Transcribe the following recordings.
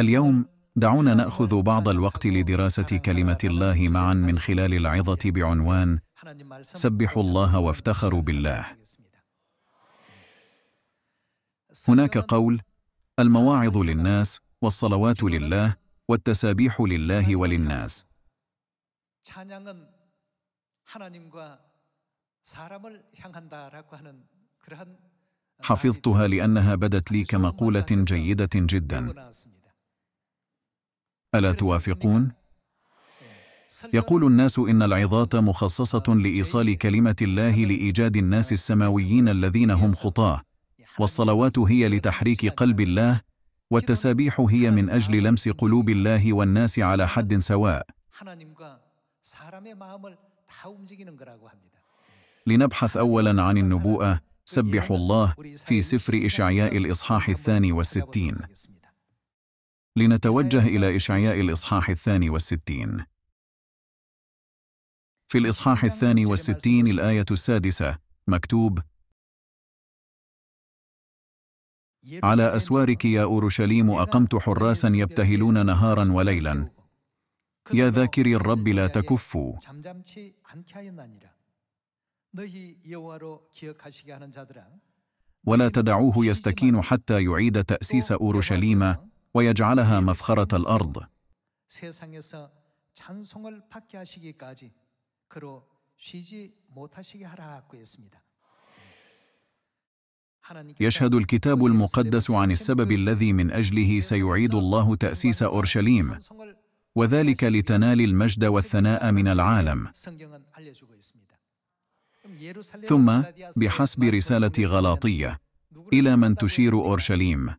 اليوم دعونا نأخذ بعض الوقت لدراسة كلمة الله معا من خلال العظة بعنوان سبحوا الله وافتخروا بالله هناك قول المواعظ للناس والصلوات لله والتسابيح لله وللناس حفظتها لأنها بدت لي كمقولة جيدة جداً ألا توافقون؟ يقول الناس إن العظات مخصصة لإيصال كلمة الله لإيجاد الناس السماويين الذين هم خطاه والصلوات هي لتحريك قلب الله والتسابيح هي من أجل لمس قلوب الله والناس على حد سواء لنبحث أولا عن النبوءة سبحوا الله في سفر إشعياء الإصحاح الثاني والستين لنتوجه إلى إشعياء الإصحاح الثاني والستين في الإصحاح الثاني والستين الآية السادسة مكتوب على أسوارك يا أورشليم أقمت حراسا يبتهلون نهارا وليلا يا ذاكري الرب لا تكفوا ولا تدعوه يستكين حتى يعيد تأسيس أورشليم ويجعلها مفخرة الأرض يشهد الكتاب المقدس عن السبب الذي من أجله سيعيد الله تأسيس أورشليم وذلك لتنال المجد والثناء من العالم ثم بحسب رسالة غلاطية إلى من تشير أورشليم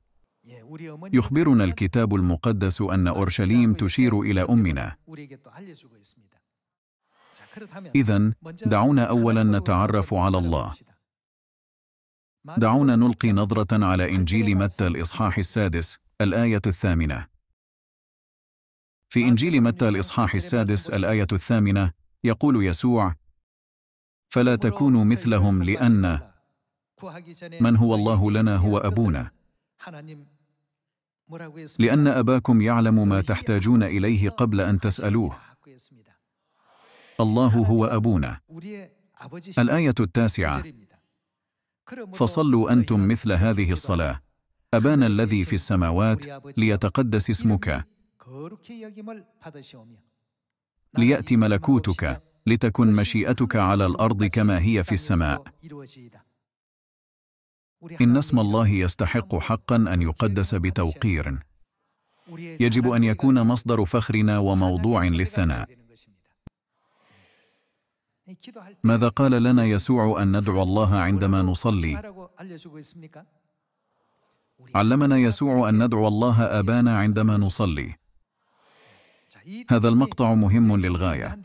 يخبرنا الكتاب المقدس أن أورشليم تشير إلى أمنا إذا دعونا أولا نتعرف على الله دعونا نلقي نظرة على إنجيل متى الإصحاح السادس الآية الثامنة في إنجيل متى الإصحاح السادس الآية الثامنة يقول يسوع فلا تكونوا مثلهم لأن من هو الله لنا هو أبونا لأن أباكم يعلم ما تحتاجون إليه قبل أن تسألوه الله هو أبونا الآية التاسعة فصلوا أنتم مثل هذه الصلاة أبانا الذي في السماوات ليتقدس اسمك ليأتي ملكوتك لتكن مشيئتك على الأرض كما هي في السماء إن اسم الله يستحق حقا أن يقدس بتوقير يجب أن يكون مصدر فخرنا وموضوع للثناء ماذا قال لنا يسوع أن ندعو الله عندما نصلي؟ علمنا يسوع أن ندعو الله أبانا عندما نصلي هذا المقطع مهم للغاية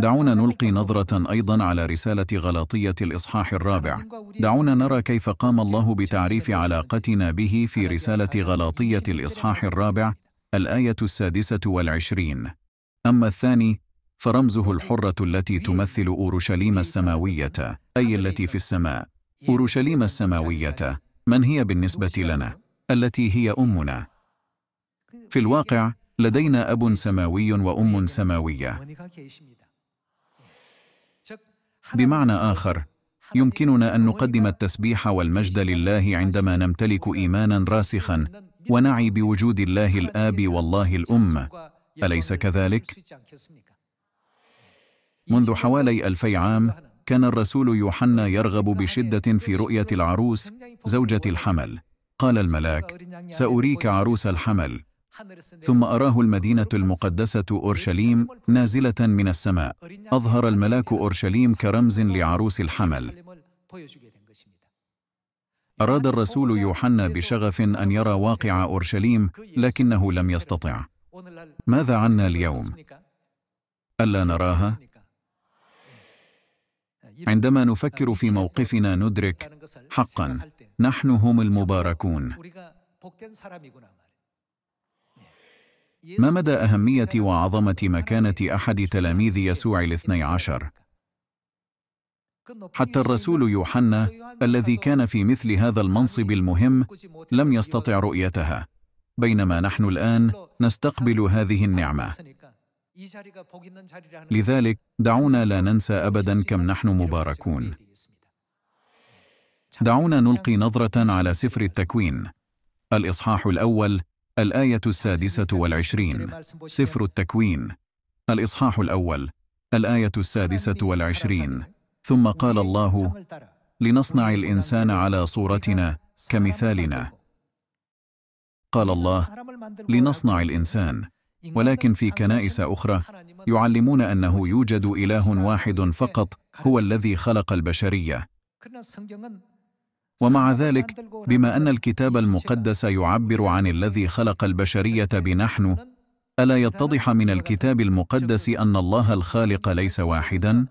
دعونا نلقي نظرة أيضا على رسالة غلاطية الإصحاح الرابع دعونا نرى كيف قام الله بتعريف علاقتنا به في رسالة غلاطية الإصحاح الرابع الآية السادسة والعشرين أما الثاني فرمزه الحرة التي تمثل أورشليم السماوية أي التي في السماء أورشليم السماوية من هي بالنسبة لنا التي هي أمنا في الواقع لدينا أب سماوي وأم سماوية بمعنى آخر يمكننا أن نقدم التسبيح والمجد لله عندما نمتلك إيمانا راسخا ونعي بوجود الله الآب والله الأم أليس كذلك؟ منذ حوالي ألفي عام كان الرسول يوحنا يرغب بشدة في رؤية العروس زوجة الحمل قال الملاك سأريك عروس الحمل ثم أراه المدينة المقدسة أورشليم نازلة من السماء أظهر الملاك أورشليم كرمز لعروس الحمل أراد الرسول يوحنا بشغف أن يرى واقع أورشليم لكنه لم يستطع ماذا عنا اليوم؟ ألا نراها؟ عندما نفكر في موقفنا ندرك حقا نحن هم المباركون ما مدى أهمية وعظمة مكانة أحد تلاميذ يسوع الاثني عشر؟ حتى الرسول يوحنا الذي كان في مثل هذا المنصب المهم لم يستطع رؤيتها بينما نحن الآن نستقبل هذه النعمة لذلك دعونا لا ننسى أبدا كم نحن مباركون دعونا نلقي نظرة على سفر التكوين الإصحاح الأول الآية السادسة والعشرين سفر التكوين الإصحاح الأول الآية السادسة والعشرين ثم قال الله لنصنع الإنسان على صورتنا كمثالنا قال الله لنصنع الإنسان ولكن في كنائس أخرى يعلمون أنه يوجد إله واحد فقط هو الذي خلق البشرية ومع ذلك بما أن الكتاب المقدس يعبر عن الذي خلق البشرية بنحن ألا يتضح من الكتاب المقدس أن الله الخالق ليس واحدا؟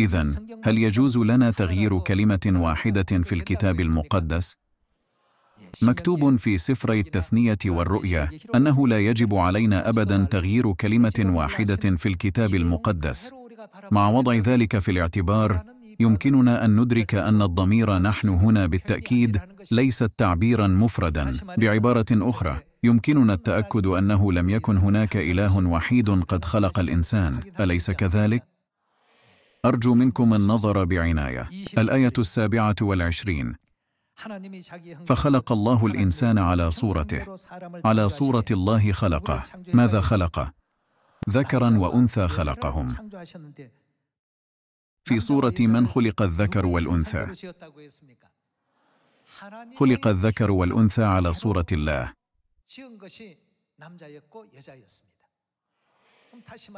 إذا هل يجوز لنا تغيير كلمة واحدة في الكتاب المقدس؟ مكتوب في سفري التثنية والرؤية أنه لا يجب علينا أبدا تغيير كلمة واحدة في الكتاب المقدس مع وضع ذلك في الاعتبار يمكننا أن ندرك أن الضمير نحن هنا بالتأكيد ليس تعبيرا مفردا بعبارة أخرى يمكننا التأكد أنه لم يكن هناك إله وحيد قد خلق الإنسان أليس كذلك؟ أرجو منكم النظر بعناية الآية السابعة والعشرين فخلق الله الإنسان على صورته على صورة الله خلقه ماذا خلقه؟ ذكرا وأنثى خلقهم في صورة من خلق الذكر والأنثى خلق الذكر والأنثى على صورة الله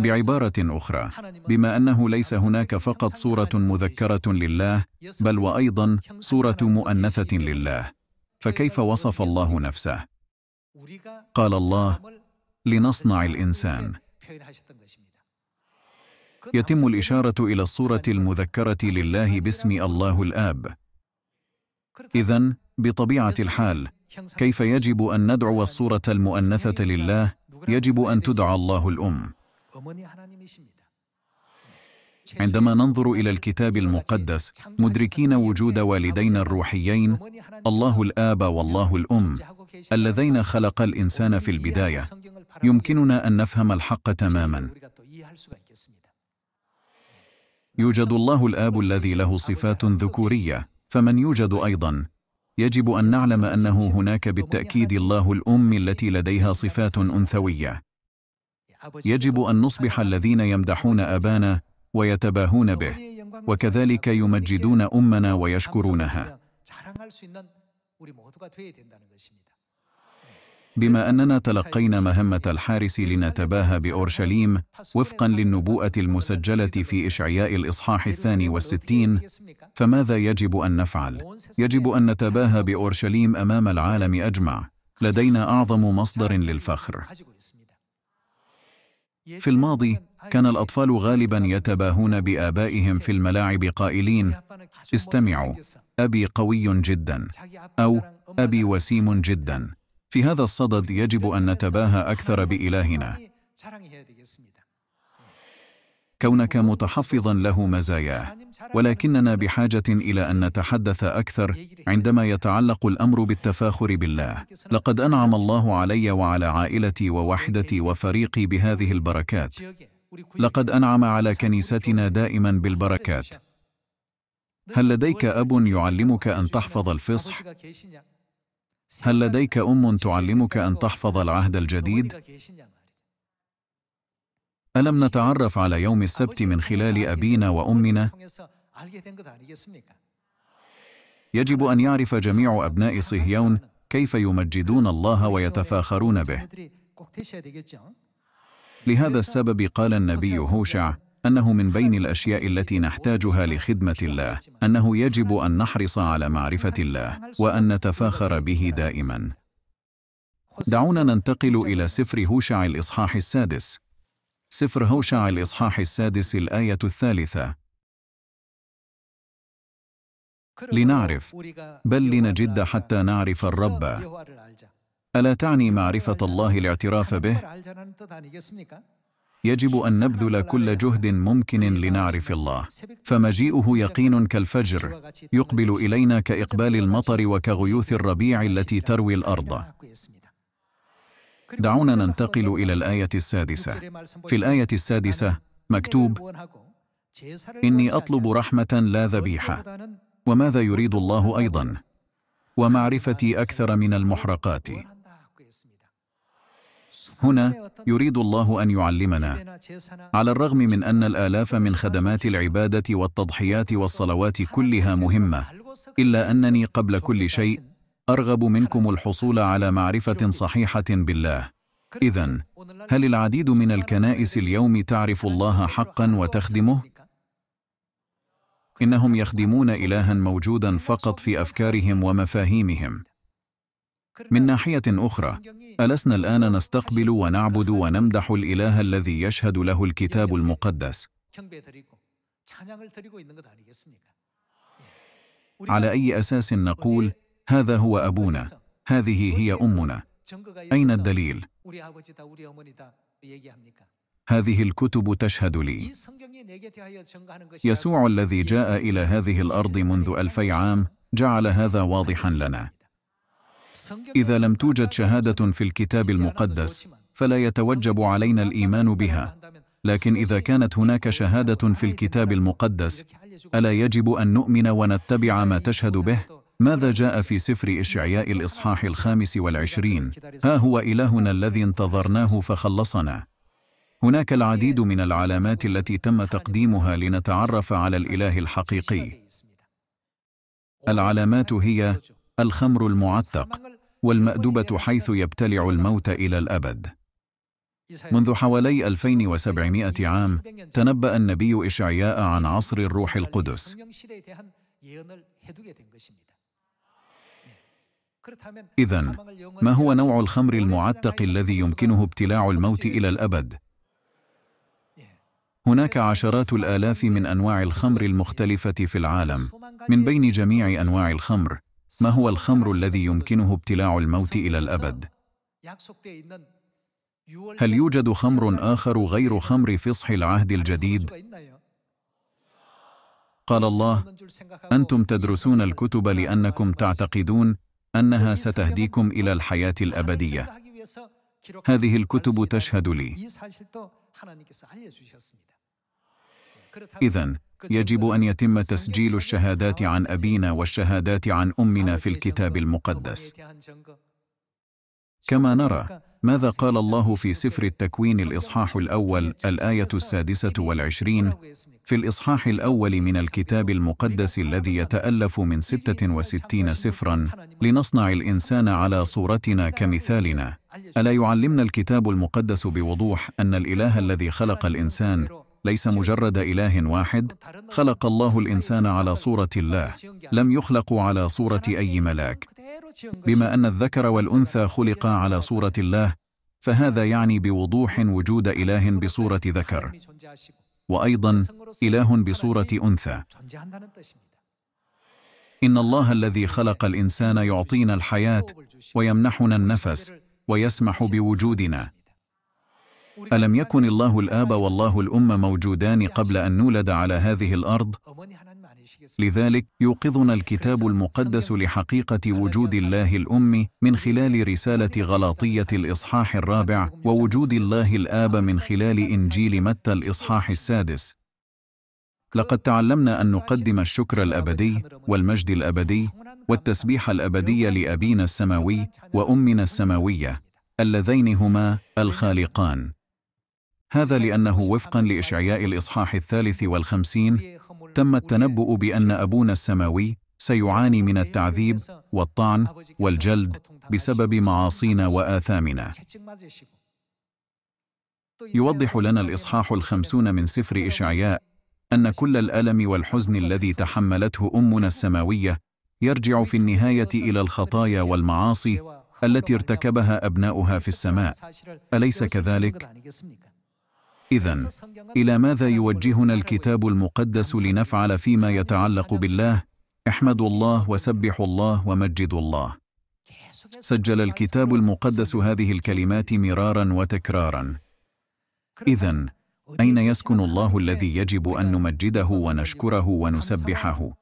بعبارة أخرى، بما أنه ليس هناك فقط صورة مذكرة لله، بل وأيضا صورة مؤنثة لله، فكيف وصف الله نفسه؟ قال الله: لنصنع الإنسان. يتم الإشارة إلى الصورة المذكرة لله باسم الله الآب إذا بطبيعة الحال كيف يجب أن ندعو الصورة المؤنثة لله يجب أن تدعى الله الأم عندما ننظر إلى الكتاب المقدس مدركين وجود والدينا الروحيين الله الآب والله الأم اللذين خلق الإنسان في البداية يمكننا أن نفهم الحق تماماً يوجد الله الآب الذي له صفات ذكورية فمن يوجد أيضا يجب أن نعلم أنه هناك بالتأكيد الله الأم التي لديها صفات أنثوية يجب أن نصبح الذين يمدحون أبانا ويتباهون به وكذلك يمجدون أمنا ويشكرونها بما أننا تلقينا مهمة الحارس لنتباهى بأورشليم وفقا للنبوءة المسجلة في إشعياء الإصحاح الثاني والستين فماذا يجب أن نفعل؟ يجب أن نتباهى بأورشليم أمام العالم أجمع لدينا أعظم مصدر للفخر في الماضي كان الأطفال غالبا يتباهون بآبائهم في الملاعب قائلين استمعوا أبي قوي جدا أو أبي وسيم جدا في هذا الصدد يجب أن نتباهى أكثر بإلهنا كونك متحفظا له مزاياه ولكننا بحاجة إلى أن نتحدث أكثر عندما يتعلق الأمر بالتفاخر بالله لقد أنعم الله علي وعلى عائلتي ووحدتي وفريقي بهذه البركات لقد أنعم على كنيستنا دائما بالبركات هل لديك أب يعلمك أن تحفظ الفصح؟ هل لديك أم تعلمك أن تحفظ العهد الجديد؟ ألم نتعرف على يوم السبت من خلال أبينا وأمنا؟ يجب أن يعرف جميع أبناء صهيون كيف يمجدون الله ويتفاخرون به. لهذا السبب قال النبي هوشع: أنه من بين الأشياء التي نحتاجها لخدمة الله أنه يجب أن نحرص على معرفة الله وأن نتفاخر به دائما دعونا ننتقل إلى سفر هوشع الإصحاح السادس سفر هوشع الإصحاح السادس الآية الثالثة لنعرف بل لنجد حتى نعرف الرب ألا تعني معرفة الله الاعتراف به؟ يجب أن نبذل كل جهد ممكن لنعرف الله فمجيئه يقين كالفجر يقبل إلينا كإقبال المطر وكغيوث الربيع التي تروي الأرض دعونا ننتقل إلى الآية السادسة في الآية السادسة مكتوب إني أطلب رحمة لا ذبيحة وماذا يريد الله أيضا ومعرفتي أكثر من المحرقات هنا يريد الله أن يعلمنا على الرغم من أن الآلاف من خدمات العبادة والتضحيات والصلوات كلها مهمة إلا أنني قبل كل شيء أرغب منكم الحصول على معرفة صحيحة بالله إذا هل العديد من الكنائس اليوم تعرف الله حقا وتخدمه؟ إنهم يخدمون إلها موجودا فقط في أفكارهم ومفاهيمهم من ناحية أخرى ألسنا الآن نستقبل ونعبد ونمدح الإله الذي يشهد له الكتاب المقدس على أي أساس نقول هذا هو أبونا هذه هي أمنا أين الدليل؟ هذه الكتب تشهد لي يسوع الذي جاء إلى هذه الأرض منذ ألفي عام جعل هذا واضحا لنا إذا لم توجد شهادة في الكتاب المقدس فلا يتوجب علينا الإيمان بها لكن إذا كانت هناك شهادة في الكتاب المقدس ألا يجب أن نؤمن ونتبع ما تشهد به؟ ماذا جاء في سفر إشعياء الإصحاح الخامس والعشرين؟ ها هو إلهنا الذي انتظرناه فخلصنا هناك العديد من العلامات التي تم تقديمها لنتعرف على الإله الحقيقي العلامات هي الخمر المعتق والمأدبة حيث يبتلع الموت إلى الأبد منذ حوالي 2700 عام تنبأ النبي إشعياء عن عصر الروح القدس إذا ما هو نوع الخمر المعتق الذي يمكنه ابتلاع الموت إلى الأبد؟ هناك عشرات الآلاف من أنواع الخمر المختلفة في العالم من بين جميع أنواع الخمر ما هو الخمر الذي يمكنه ابتلاع الموت إلى الأبد؟ هل يوجد خمر آخر غير خمر فصح العهد الجديد؟ قال الله أنتم تدرسون الكتب لأنكم تعتقدون أنها ستهديكم إلى الحياة الأبدية هذه الكتب تشهد لي إذا يجب أن يتم تسجيل الشهادات عن أبينا والشهادات عن أمنا في الكتاب المقدس كما نرى ماذا قال الله في سفر التكوين الإصحاح الأول الآية السادسة والعشرين في الإصحاح الأول من الكتاب المقدس الذي يتألف من ستة وستين سفرا لنصنع الإنسان على صورتنا كمثالنا ألا يعلمنا الكتاب المقدس بوضوح أن الإله الذي خلق الإنسان ليس مجرد إله واحد خلق الله الإنسان على صورة الله لم يخلق على صورة أي ملاك بما أن الذكر والأنثى خلقا على صورة الله فهذا يعني بوضوح وجود إله بصورة ذكر وأيضا إله بصورة أنثى إن الله الذي خلق الإنسان يعطينا الحياة ويمنحنا النفس ويسمح بوجودنا ألم يكن الله الآب والله الأم موجودان قبل أن نولد على هذه الأرض؟ لذلك يوقظنا الكتاب المقدس لحقيقة وجود الله الأم من خلال رسالة غلاطية الإصحاح الرابع ووجود الله الآب من خلال إنجيل متى الإصحاح السادس لقد تعلمنا أن نقدم الشكر الأبدي والمجد الأبدي والتسبيح الأبدي لأبينا السماوي وأمنا السماوية اللذين هما الخالقان هذا لأنه وفقا لإشعياء الإصحاح الثالث والخمسين تم التنبؤ بأن أبونا السماوي سيعاني من التعذيب والطعن والجلد بسبب معاصينا وآثامنا يوضح لنا الإصحاح الخمسون من سفر إشعياء أن كل الألم والحزن الذي تحملته أمنا السماوية يرجع في النهاية إلى الخطايا والمعاصي التي ارتكبها أبناؤها في السماء أليس كذلك؟ إذا إلى ماذا يوجهنا الكتاب المقدس لنفعل فيما يتعلق بالله؟ احمدوا الله وسبحوا الله ومجدوا الله. سجل الكتاب المقدس هذه الكلمات مرارا وتكرارا. إذا أين يسكن الله الذي يجب أن نمجده ونشكره ونسبحه؟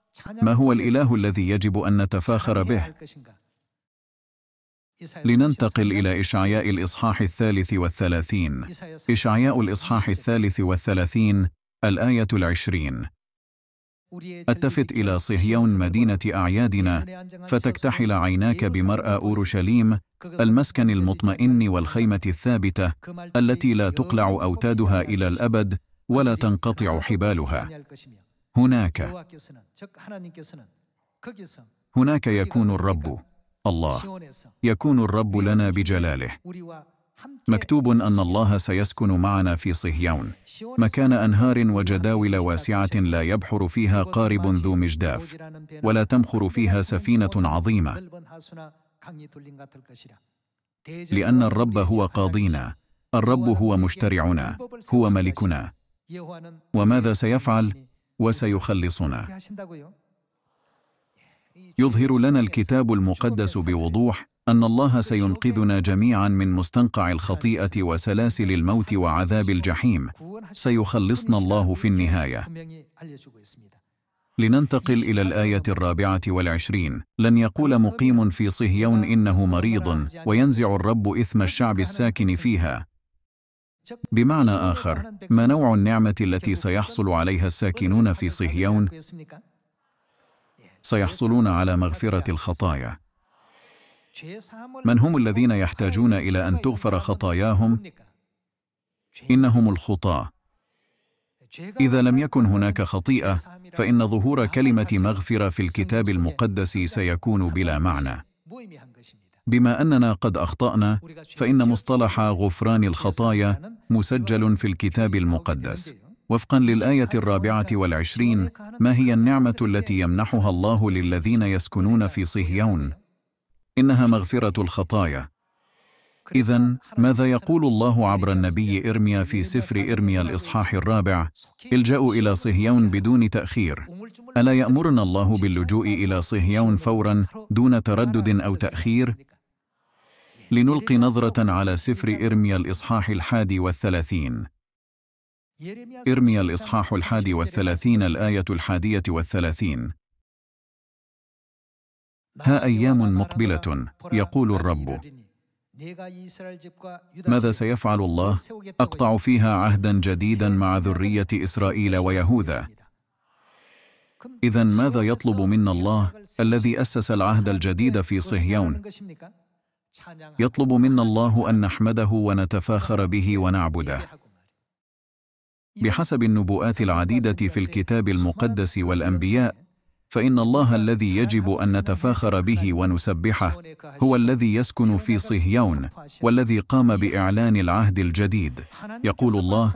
ما هو الإله الذي يجب أن نتفاخر به؟ لننتقل إلى إشعياء الإصحاح الثالث والثلاثين إشعياء الإصحاح الثالث والثلاثين الآية العشرين التفت إلى صهيون مدينة أعيادنا فتكتحل عيناك بمرأى أورشليم المسكن المطمئن والخيمة الثابتة التي لا تقلع أوتادها إلى الأبد ولا تنقطع حبالها هناك هناك يكون الرب الله يكون الرب لنا بجلاله مكتوب أن الله سيسكن معنا في صهيون مكان أنهار وجداول واسعة لا يبحر فيها قارب ذو مجداف ولا تمخر فيها سفينة عظيمة لأن الرب هو قاضينا الرب هو مشترعنا هو ملكنا وماذا سيفعل وسيخلصنا يظهر لنا الكتاب المقدس بوضوح أن الله سينقذنا جميعا من مستنقع الخطيئة وسلاسل الموت وعذاب الجحيم سيخلصنا الله في النهاية لننتقل إلى الآية الرابعة والعشرين لن يقول مقيم في صهيون إنه مريض وينزع الرب إثم الشعب الساكن فيها بمعنى آخر ما نوع النعمة التي سيحصل عليها الساكنون في صهيون سيحصلون على مغفرة الخطايا من هم الذين يحتاجون إلى أن تغفر خطاياهم؟ إنهم الخطاة إذا لم يكن هناك خطيئة فإن ظهور كلمة مغفرة في الكتاب المقدس سيكون بلا معنى بما أننا قد أخطأنا فإن مصطلح غفران الخطايا مسجل في الكتاب المقدس وفقا للآية الرابعة والعشرين ما هي النعمة التي يمنحها الله للذين يسكنون في صهيون؟ إنها مغفرة الخطايا إذا ماذا يقول الله عبر النبي إرميا في سفر إرميا الإصحاح الرابع الجأوا إلى صهيون بدون تأخير ألا يأمرنا الله باللجوء إلى صهيون فورا دون تردد أو تأخير؟ لنلقي نظرة على سفر إرميا الإصحاح الحادي والثلاثين إرميا الإصحاح الحادي والثلاثين الآية الحادية والثلاثين ها أيام مقبلة يقول الرب ماذا سيفعل الله؟ أقطع فيها عهدا جديدا مع ذرية إسرائيل ويهوذا إذا ماذا يطلب منا الله الذي أسس العهد الجديد في صهيون؟ يطلب منا الله أن نحمده ونتفاخر به ونعبده بحسب النبوءات العديدة في الكتاب المقدس والأنبياء فإن الله الذي يجب أن نتفاخر به ونسبحه هو الذي يسكن في صهيون والذي قام بإعلان العهد الجديد يقول الله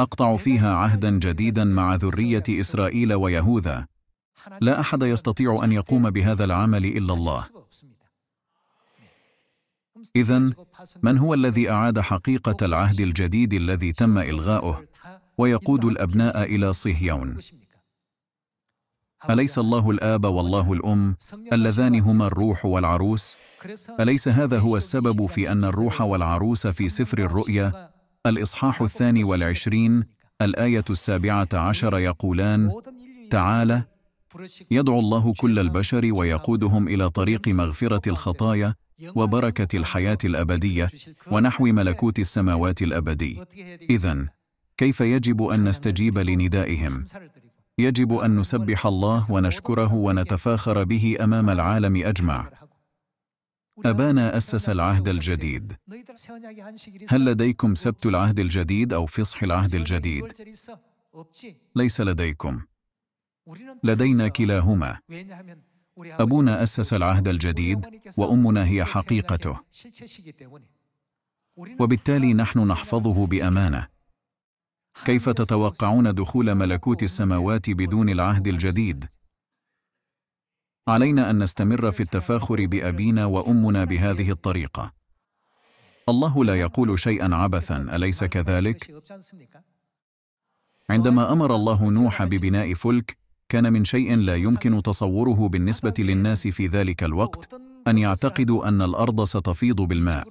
أقطع فيها عهدا جديدا مع ذرية إسرائيل ويهوذا لا أحد يستطيع أن يقوم بهذا العمل إلا الله إذا من هو الذي أعاد حقيقة العهد الجديد الذي تم إلغاؤه ويقود الأبناء إلى صهيون أليس الله الآب والله الأم اللذان هما الروح والعروس؟ أليس هذا هو السبب في أن الروح والعروس في سفر الرؤيا الإصحاح الثاني والعشرين الآية السابعة عشر يقولان تعالى يدعو الله كل البشر ويقودهم إلى طريق مغفرة الخطايا وبركة الحياة الأبدية ونحو ملكوت السماوات الأبدي إذا كيف يجب أن نستجيب لندائهم؟ يجب أن نسبح الله ونشكره ونتفاخر به أمام العالم أجمع أبانا أسس العهد الجديد هل لديكم سبت العهد الجديد أو فصح العهد الجديد؟ ليس لديكم لدينا كلاهما أبونا أسس العهد الجديد وأمنا هي حقيقته وبالتالي نحن نحفظه بأمانة كيف تتوقعون دخول ملكوت السماوات بدون العهد الجديد؟ علينا أن نستمر في التفاخر بأبينا وأمنا بهذه الطريقة. الله لا يقول شيئا عبثا، أليس كذلك؟ عندما أمر الله نوح ببناء فلك، كان من شيء لا يمكن تصوره بالنسبة للناس في ذلك الوقت أن يعتقدوا أن الأرض ستفيض بالماء.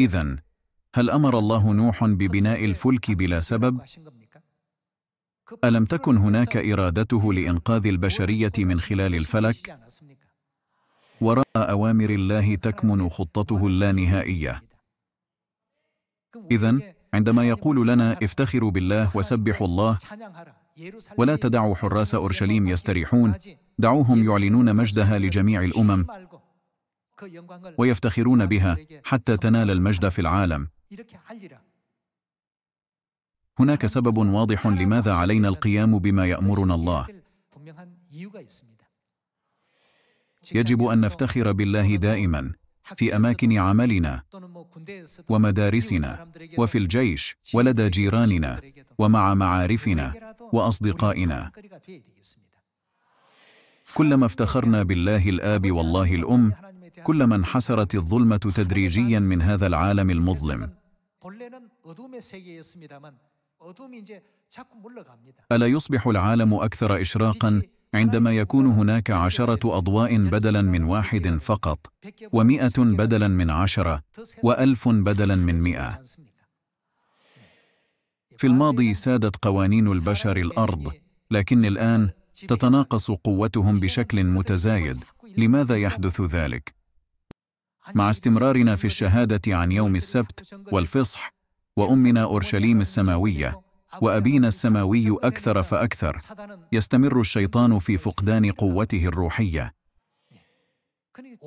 إذا هل أمر الله نوح ببناء الفلك بلا سبب؟ ألم تكن هناك إرادته لإنقاذ البشرية من خلال الفلك؟ وراء أوامر الله تكمن خطته اللانهائية. إذا عندما يقول لنا افتخروا بالله وسبحوا الله ولا تدعوا حراس أورشليم يستريحون دعوهم يعلنون مجدها لجميع الأمم ويفتخرون بها حتى تنال المجد في العالم هناك سبب واضح لماذا علينا القيام بما يأمرنا الله يجب أن نفتخر بالله دائماً في أماكن عملنا ومدارسنا وفي الجيش ولدى جيراننا ومع معارفنا وأصدقائنا كلما افتخرنا بالله الآب والله الأم كلما انحسرت الظلمة تدريجيا من هذا العالم المظلم ألا يصبح العالم أكثر إشراقاً عندما يكون هناك عشرة أضواء بدلا من واحد فقط ومئة بدلا من عشرة وألف بدلا من مئة في الماضي سادت قوانين البشر الأرض لكن الآن تتناقص قوتهم بشكل متزايد لماذا يحدث ذلك؟ مع استمرارنا في الشهادة عن يوم السبت والفصح وأمنا أورشليم السماوية وأبينا السماوي أكثر فأكثر يستمر الشيطان في فقدان قوته الروحية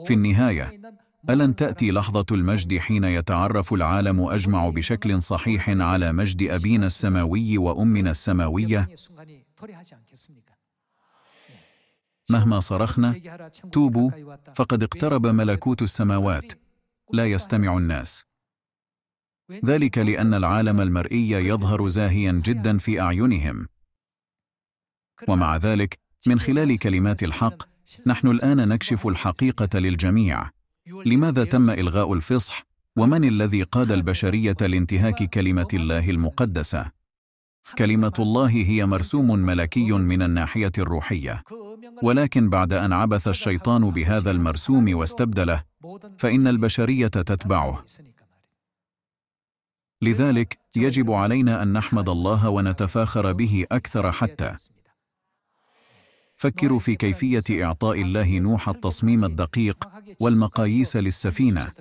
في النهاية ألن تأتي لحظة المجد حين يتعرف العالم أجمع بشكل صحيح على مجد أبينا السماوي وأمنا السماوية؟ مهما صرخنا توبوا فقد اقترب ملكوت السماوات لا يستمع الناس ذلك لأن العالم المرئي يظهر زاهيا جدا في أعينهم ومع ذلك من خلال كلمات الحق نحن الآن نكشف الحقيقة للجميع لماذا تم إلغاء الفصح ومن الذي قاد البشرية لانتهاك كلمة الله المقدسة كلمة الله هي مرسوم ملكي من الناحية الروحية ولكن بعد أن عبث الشيطان بهذا المرسوم واستبدله فإن البشرية تتبعه لذلك يجب علينا أن نحمد الله ونتفاخر به أكثر حتى فكروا في كيفية إعطاء الله نوح التصميم الدقيق والمقاييس للسفينة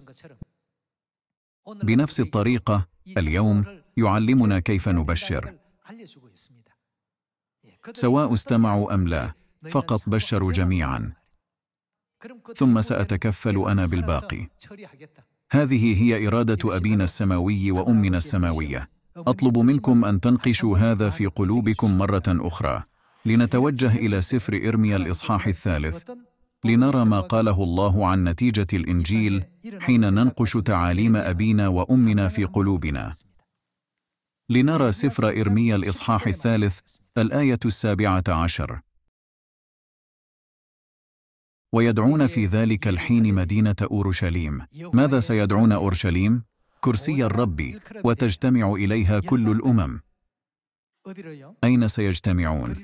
بنفس الطريقة اليوم يعلمنا كيف نبشر سواء استمعوا أم لا فقط بشروا جميعا ثم سأتكفل أنا بالباقي هذه هي إرادة أبينا السماوي وأمنا السماوية أطلب منكم أن تنقشوا هذا في قلوبكم مرة أخرى لنتوجه إلى سفر إرميا الإصحاح الثالث لنرى ما قاله الله عن نتيجة الإنجيل حين ننقش تعاليم أبينا وأمنا في قلوبنا لنرى سفر إرميا الإصحاح الثالث الآية السابعة عشر ويدعون في ذلك الحين مدينة أورشليم ماذا سيدعون أورشليم؟ كرسي الرب وتجتمع إليها كل الأمم أين سيجتمعون؟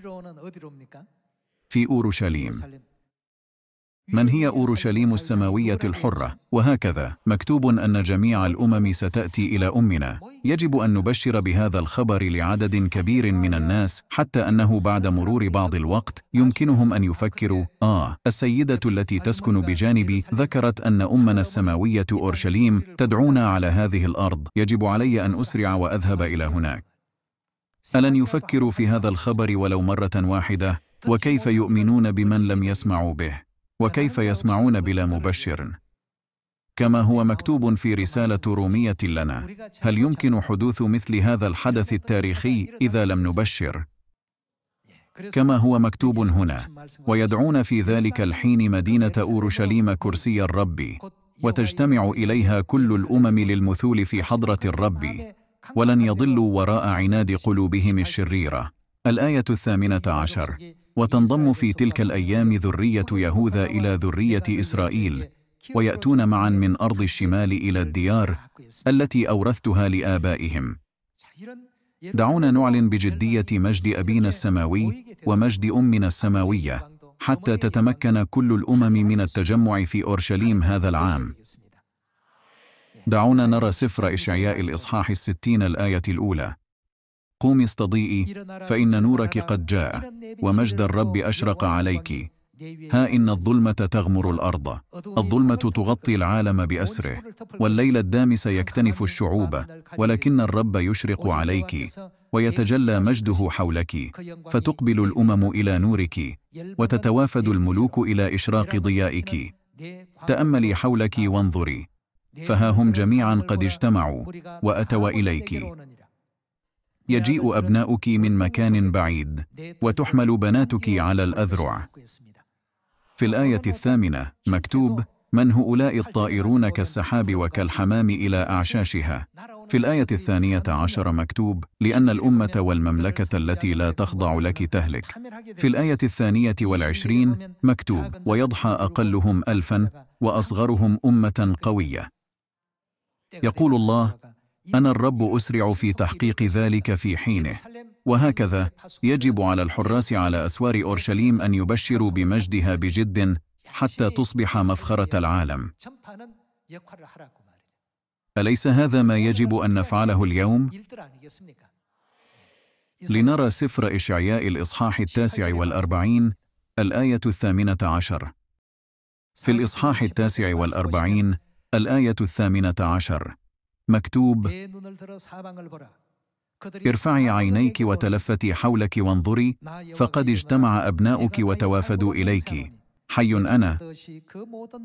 في أورشليم من هي أورشليم السماوية الحرة؟ وهكذا مكتوب أن جميع الأمم ستأتي إلى أمنا يجب أن نبشر بهذا الخبر لعدد كبير من الناس حتى أنه بعد مرور بعض الوقت يمكنهم أن يفكروا آه السيدة التي تسكن بجانبي ذكرت أن أمنا السماوية أورشليم تدعونا على هذه الأرض يجب علي أن أسرع وأذهب إلى هناك ألن يفكروا في هذا الخبر ولو مرة واحدة؟ وكيف يؤمنون بمن لم يسمعوا به؟ وكيف يسمعون بلا مبشر كما هو مكتوب في رسالة رومية لنا هل يمكن حدوث مثل هذا الحدث التاريخي إذا لم نبشر؟ كما هو مكتوب هنا ويدعون في ذلك الحين مدينة أورشليم كرسي الرب وتجتمع إليها كل الأمم للمثول في حضرة الرب ولن يضلوا وراء عناد قلوبهم الشريرة الآية الثامنة عشر وتنضم في تلك الأيام ذرية يهوذا إلى ذرية إسرائيل ويأتون معا من أرض الشمال إلى الديار التي أورثتها لآبائهم دعونا نعلن بجدية مجد أبينا السماوي ومجد أمنا السماوية حتى تتمكن كل الأمم من التجمع في أورشليم هذا العام دعونا نرى سفر إشعياء الإصحاح الستين الآية الأولى قومي استضيئي فإن نورك قد جاء ومجد الرب أشرق عليك ها إن الظلمة تغمر الأرض الظلمة تغطي العالم بأسره والليل الدامس يكتنف الشعوب ولكن الرب يشرق عليك ويتجلى مجده حولك فتقبل الأمم إلى نورك وتتوافد الملوك إلى إشراق ضيائك تأملي حولك وانظري فها هم جميعا قد اجتمعوا وأتوا إليك يجيء أبناؤك من مكان بعيد وتحمل بناتك على الأذرع في الآية الثامنة مكتوب من هؤلاء الطائرون كالسحاب وكالحمام إلى أعشاشها في الآية الثانية عشر مكتوب لأن الأمة والمملكة التي لا تخضع لك تهلك في الآية الثانية والعشرين مكتوب ويضحى أقلهم ألفا وأصغرهم أمة قوية يقول الله أنا الرب أسرع في تحقيق ذلك في حينه وهكذا يجب على الحراس على أسوار أورشليم أن يبشروا بمجدها بجد حتى تصبح مفخرة العالم أليس هذا ما يجب أن نفعله اليوم؟ لنرى سفر إشعياء الإصحاح التاسع والأربعين الآية الثامنة عشر في الإصحاح التاسع والأربعين الآية الثامنة عشر مكتوب ارفعي عينيك وتلفتي حولك وانظري فقد اجتمع أبناؤك وتوافدوا إليك حي أنا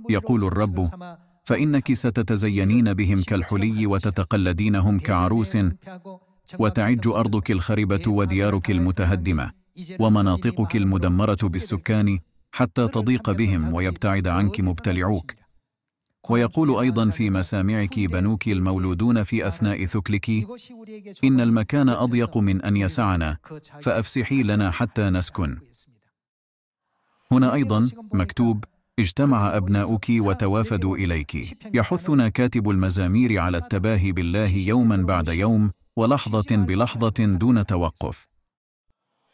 يقول الرب فإنك ستتزينين بهم كالحلي وتتقلدينهم كعروس وتعج أرضك الخربة وديارك المتهدمة ومناطقك المدمرة بالسكان حتى تضيق بهم ويبتعد عنك مبتلعوك ويقول أيضا في مسامعك بنوك المولودون في أثناء ثكلك إن المكان أضيق من أن يسعنا فأفسحي لنا حتى نسكن هنا أيضا مكتوب اجتمع أبناؤك وتوافدوا إليك يحثنا كاتب المزامير على التباهي بالله يوما بعد يوم ولحظة بلحظة دون توقف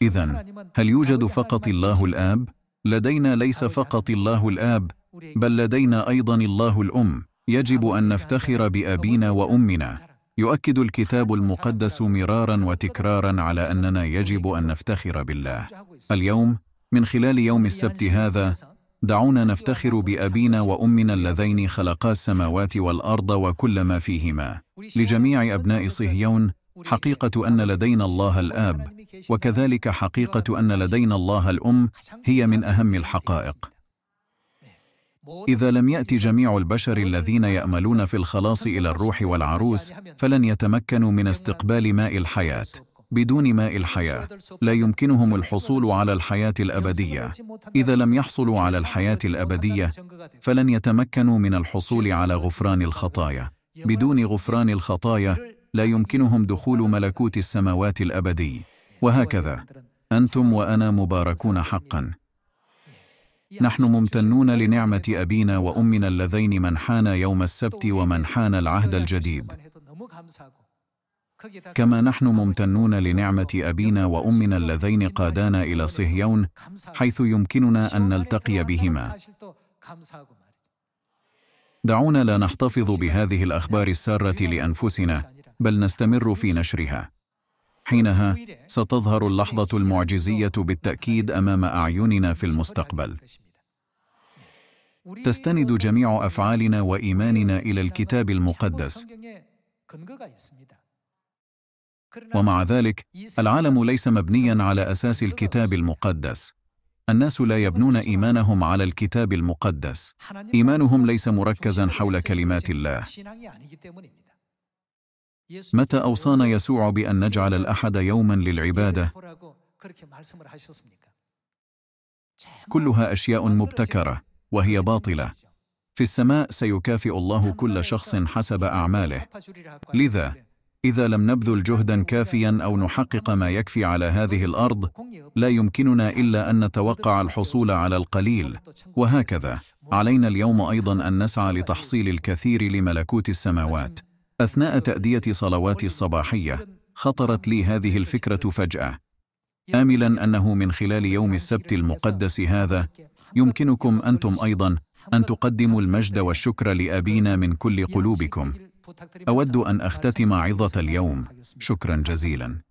إذا هل يوجد فقط الله الآب؟ لدينا ليس فقط الله الآب بل لدينا أيضا الله الأم يجب أن نفتخر بأبينا وأمنا يؤكد الكتاب المقدس مرارا وتكرارا على أننا يجب أن نفتخر بالله اليوم من خلال يوم السبت هذا دعونا نفتخر بأبينا وأمنا اللذين خلقا السماوات والأرض وكل ما فيهما لجميع أبناء صهيون حقيقة أن لدينا الله الآب وكذلك حقيقة أن لدينا الله الأم هي من أهم الحقائق إذا لم يأتي جميع البشر الذين يأملون في الخلاص إلى الروح والعروس فلن يتمكنوا من استقبال ماء الحياة بدون ماء الحياة لا يمكنهم الحصول على الحياة الأبدية إذا لم يحصلوا على الحياة الأبدية فلن يتمكنوا من الحصول على غفران الخطايا بدون غفران الخطايا لا يمكنهم دخول ملكوت السماوات الأبدي وهكذا أنتم وأنا مباركون حقاً نحن ممتنون لنعمة أبينا وأمنا اللذين منحانا يوم السبت ومنحانا العهد يعني؟ الجديد يعني؟ كما نحن ممتنون لنعمة أبينا وأمنا اللذين قادانا إلى صهيون حيث يمكننا أن نلتقي بهما دعونا لا نحتفظ بهذه الأخبار السارة لأنفسنا بل نستمر في نشرها حينها ستظهر اللحظة المعجزية بالتأكيد أمام أعيننا في المستقبل تستند جميع أفعالنا وإيماننا إلى الكتاب المقدس ومع ذلك العالم ليس مبنيا على أساس الكتاب المقدس الناس لا يبنون إيمانهم على الكتاب المقدس إيمانهم ليس مركزا حول كلمات الله متى أوصانا يسوع بأن نجعل الأحد يوما للعبادة؟ كلها أشياء مبتكرة وهي باطلة في السماء سيكافئ الله كل شخص حسب أعماله لذا إذا لم نبذل جهدا كافيا أو نحقق ما يكفي على هذه الأرض لا يمكننا إلا أن نتوقع الحصول على القليل وهكذا علينا اليوم أيضا أن نسعى لتحصيل الكثير لملكوت السماوات أثناء تأدية صلواتي الصباحية خطرت لي هذه الفكرة فجأة آملا أنه من خلال يوم السبت المقدس هذا يمكنكم أنتم أيضا أن تقدموا المجد والشكر لأبينا من كل قلوبكم أود أن أختتم عظة اليوم شكرا جزيلا